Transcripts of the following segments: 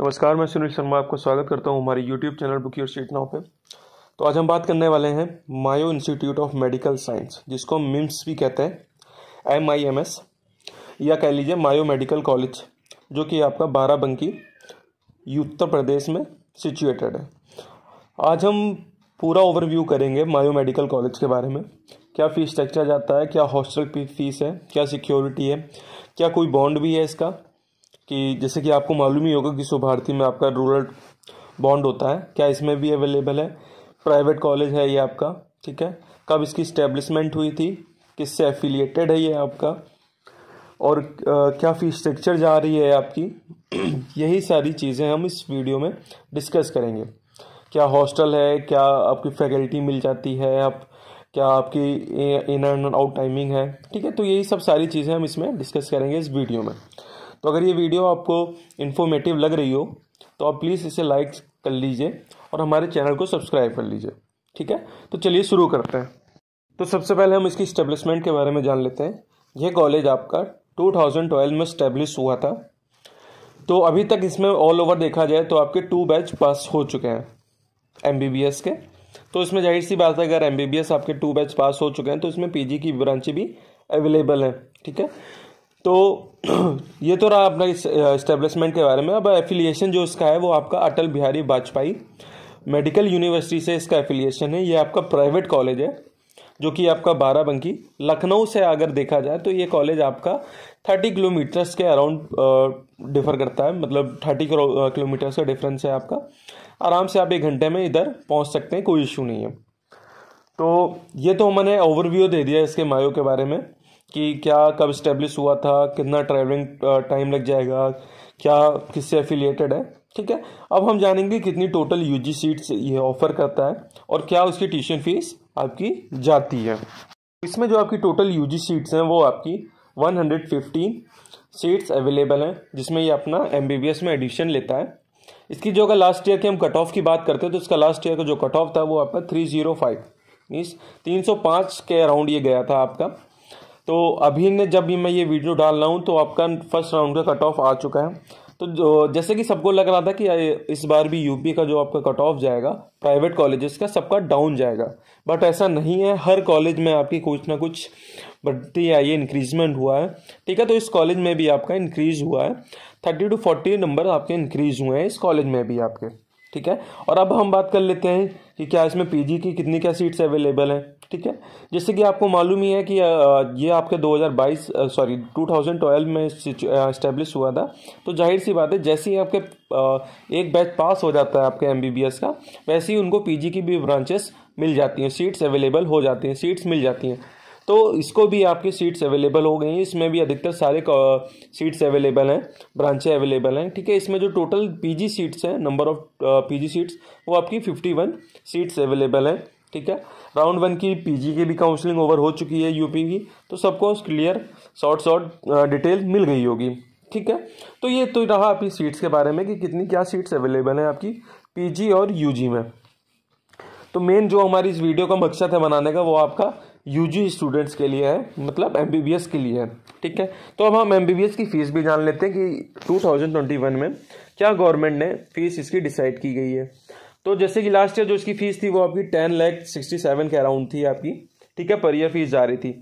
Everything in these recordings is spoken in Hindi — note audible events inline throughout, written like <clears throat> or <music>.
नमस्कार मैं सुनील शर्मा आपका स्वागत करता हूँ हमारे YouTube channel book your seat now पे तो आज हम बात करने वाले हैं Mayo institute of medical science जिसको मिम्स भी कहते हैं एम आई एम एस या कह लीजिए मायो मेडिकल कॉलेज जो कि आपका बाराबंकी उत्तर प्रदेश में सिचुएटेड है आज हम पूरा ओवरव्यू करेंगे मायो मेडिकल कॉलेज के बारे में क्या फीस स्ट्रक्चर जाता है क्या हॉस्टल फीस है क्या सिक्योरिटी है क्या कोई बॉन्ड भी है इसका कि जैसे कि आपको मालूम ही होगा कि भारती में आपका रूरल बॉन्ड होता है क्या इसमें भी अवेलेबल है प्राइवेट कॉलेज है ये आपका ठीक है कब इसकी इस्टेब्लिशमेंट हुई थी किससे एफिलिएटेड है ये आपका और क्या फीस स्ट्रक्चर जा रही है आपकी <clears throat> यही सारी चीज़ें हम इस वीडियो में डिस्कस करेंगे क्या हॉस्टल है क्या आपकी फैकल्टी मिल जाती है आप क्या आपकी इन एंड आउट टाइमिंग है ठीक है तो यही सब सारी चीज़ें हम इसमें डिस्कस करेंगे इस वीडियो में तो अगर ये वीडियो आपको इन्फॉर्मेटिव लग रही हो तो आप प्लीज़ इसे लाइक कर लीजिए और हमारे चैनल को सब्सक्राइब कर लीजिए ठीक है तो चलिए शुरू करते हैं तो सबसे पहले हम इसकी स्टेब्लिशमेंट के बारे में जान लेते हैं यह कॉलेज आपका 2012 में इस्टेब्लिश हुआ था तो अभी तक इसमें ऑल ओवर देखा जाए तो आपके टू बैच पास हो चुके हैं एम के तो इसमें जाहिर सी बात है अगर एम आपके टू बैच पास हो चुके हैं तो इसमें पी की ब्रांचें भी अवेलेबल हैं ठीक है तो <clears throat> ये तो रहा अपना इस्टेब्लिशमेंट के बारे में अब एफिलिएशन जो इसका है वो आपका अटल बिहारी वाजपेयी मेडिकल यूनिवर्सिटी से इसका एफिलिएशन है ये आपका प्राइवेट कॉलेज है जो कि आपका बाराबंकी लखनऊ से अगर देखा जाए तो ये कॉलेज आपका थर्टी किलोमीटर्स के अराउंड डिफर करता है मतलब थर्टी किलोमीटर्स का डिफरेंस है आपका आराम से आप एक घंटे में इधर पहुंच सकते हैं कोई इशू नहीं है तो ये तो मैंने ओवरव्यू दे दिया इसके मायो के बारे में कि क्या कब इस्टेब्लिश हुआ था कितना ट्रैवलिंग टाइम लग जाएगा क्या किससे एफिलिएटेड है ठीक है अब हम जानेंगे कितनी टोटल यू जी सीट्स ये ऑफर करता है और क्या उसकी ट्यूशन फीस आपकी जाती है इसमें जो आपकी टोटल यू जी सीट्स हैं वो आपकी one hundred fifteen seats available हैं जिसमें ये अपना एम बी बी एस में एडिशन लेता है इसकी जो अगर लास्ट ईयर की हम कट ऑफ की बात करते हैं तो इसका लास्ट ईयर का जो कट ऑफ था वो आपका थ्री जीरो फाइव मीन्स तीन सौ पाँच के अराउंड ये गया था आपका तो अभी ने जब भी मैं ये वीडियो डाल रहा हूँ तो आपका फर्स्ट राउंड का कट ऑफ आ चुका है तो जो जैसे कि सबको लग रहा था कि इस बार भी यूपी का जो आपका कट ऑफ जाएगा प्राइवेट कॉलेजेस का सबका डाउन जाएगा बट ऐसा नहीं है हर कॉलेज में आपकी कुछ ना कुछ बढ़ती आई है इंक्रीजमेंट हुआ है ठीक है तो इस कॉलेज में भी आपका इंक्रीज हुआ है थर्टी टू फोर्टी नंबर आपके इंक्रीज हुए हैं इस कॉलेज में भी आपके ठीक है और अब हम बात कर लेते हैं कि क्या इसमें पीजी की कितनी क्या सीट्स अवेलेबल हैं ठीक है जैसे कि आपको मालूम ही है कि ये आपके 2022 सॉरी 2012 में इस्टेब्लिश हुआ था तो जाहिर सी बात है जैसे ही आपके एक बैच पास हो जाता है आपके एमबीबीएस का वैसे ही उनको पीजी की भी ब्रांचेस मिल जाती हैं सीट्स अवेलेबल हो जाती हैं सीट्स मिल जाती हैं तो इसको भी आपकी सीट्स अवेलेबल हो गई हैं इसमें भी अधिकतर सारे सीट्स अवेलेबल हैं ब्रांचें अवेलेबल हैं ठीक है इसमें जो टोटल पीजी सीट्स हैं नंबर ऑफ पीजी सीट्स वो आपकी फिफ्टी वन सीट्स अवेलेबल हैं ठीक है राउंड वन की पीजी की भी काउंसलिंग ओवर हो चुकी है यूपी की तो सबको क्लियर शॉर्ट शॉर्ट डिटेल मिल गई होगी ठीक है तो ये तो रहा आपकी सीट्स के बारे में कि कितनी क्या सीट्स अवेलेबल हैं आपकी पी और यू में तो मेन जो हमारी इस वीडियो का मकसद है बनाने का वो आपका जी स्टूडेंट्स के लिए है मतलब एस के लिए है ठीक है तो अब हम एस की फ़ीस भी जान लेते हैं कि 2021 में क्या गवर्नमेंट ने फ़ीस इसकी डिसाइड की गई है तो जैसे कि लास्ट ईयर जो इसकी फ़ीस थी वो आपकी टेन लैख सिक्सटी सेवन के अराउंड थी आपकी ठीक है पर ईयर फीस जा रही थी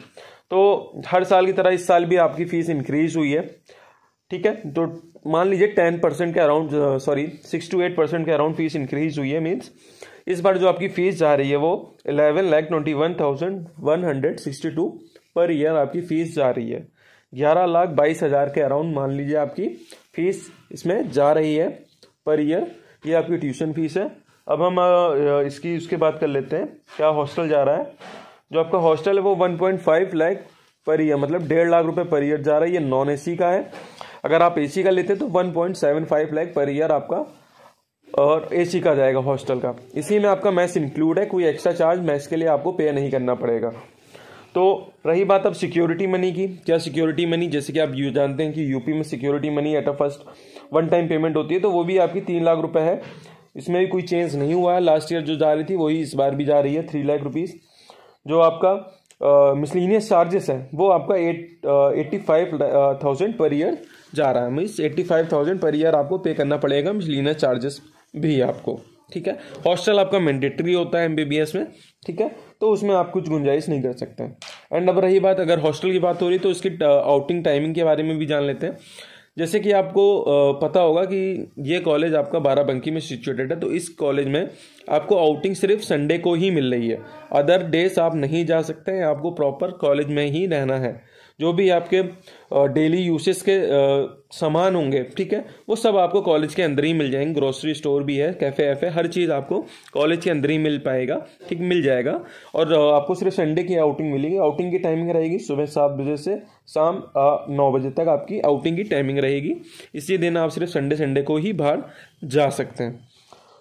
तो हर साल की तरह इस साल भी आपकी फ़ीस इंक्रीज हुई है ठीक है तो मान लीजिए टेन परसेंट के around sorry six two eight percent के अराउंड फीस इंक्रीज हुई है मीन्स इस बार जो आपकी फीस जा रही है वो eleven lakh twenty one thousand one hundred sixty two per year आपकी फीस जा रही है ग्यारह लाख बाईस हज़ार के अराउंड मान लीजिए आपकी फीस इसमें जा रही है पर ईयर ये आपकी ट्यूशन फीस है अब हम इसकी उसके बात कर लेते हैं क्या हॉस्टल जा रहा है जो आपका हॉस्टल है वो one point five lakh per year मतलब डेढ़ लाख रुपए पर ईयर जा रहा है ये नॉन एसी का है अगर आप एसी का लेते हैं तो one point seven five lakh per year आपका और एसी का जाएगा हॉस्टल का इसी में आपका मैस इंक्लूड है कोई एक्स्ट्रा चार्ज मैस के लिए आपको पे नहीं करना पड़ेगा तो रही बात अब सिक्योरिटी मनी की क्या सिक्योरिटी मनी जैसे कि आप यू जानते हैं कि यूपी में security money at a first one time payment होती है तो वो भी आपकी तीन लाख रुपए है इसमें भी कोई चेंज नहीं हुआ है लास्ट ईयर जो जा रही थी वही इस बार भी जा रही है थ्री लाख रुपीज़ जो आपका मिसलिनियस चार्जेस है वो आपका eight eighty five thousand per year जा रहा है means eighty five thousand per year आपको पे करना पड़ेगा मिसलिनियस चार्जेस भी आपको ठीक है हॉस्टल आपका मैंडेटरी होता है एमबीबीएस में ठीक है तो उसमें आप कुछ गुंजाइश नहीं कर सकते एंड अब रही बात अगर हॉस्टल की बात हो रही है तो उसकी आउटिंग टाइमिंग के बारे में भी जान लेते हैं जैसे कि आपको पता होगा कि ये कॉलेज आपका बाराबंकी में सिचुएटेड है तो इस कॉलेज में आपको आउटिंग सिर्फ संडे को ही मिल रही है अदर डेज आप नहीं जा सकते हैं आपको प्रॉपर कॉलेज में ही रहना है जो भी आपके डेली यूसेस के सामान होंगे ठीक है वो सब आपको कॉलेज के अंदर ही मिल जाएंगे ग्रोसरी स्टोर भी है कैफ़े वैफ़े हर चीज़ आपको कॉलेज के अंदर ही मिल पाएगा ठीक मिल जाएगा और आपको सिर्फ संडे की आउटिंग मिलेगी आउटिंग की टाइमिंग रहेगी सुबह सात बजे से शाम नौ बजे तक आपकी आउटिंग की टाइमिंग रहेगी इसी दिन आप सिर्फ संडे संडे को ही बाहर जा सकते हैं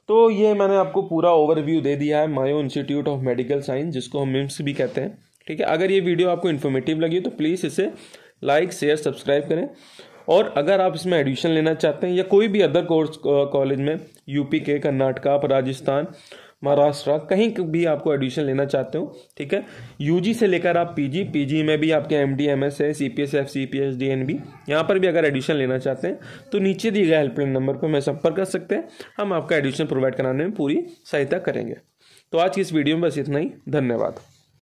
तो ये मैंने आपको पूरा ओवरव्यू दे दिया है Mayo institute of medical science जिसको हम मिम्स भी कहते हैं ठीक है अगर ये वीडियो आपको इन्फॉर्मेटिव लगी तो प्लीज़ इसे लाइक शेयर सब्सक्राइब करें और अगर आप इसमें एडमिशन लेना चाहते हैं या कोई भी अदर कोर्स कॉलेज में यूपी के कर्नाटका राजस्थान महाराष्ट्र कहीं भी आपको एडमिशन लेना चाहते हो ठीक है यूजी से लेकर आप पीजी पीजी में भी आपके एम डी एम एस है C P S F C P S D N B यहाँ पर भी अगर एडमिशन लेना चाहते हैं तो नीचे दिए गए हेल्पलाइन नंबर पर हमें संपर्क कर सकते हैं हम आपका एडमिशन प्रोवाइड कराने में पूरी सहायता करेंगे तो आज की इस वीडियो में बस इतना ही धन्यवाद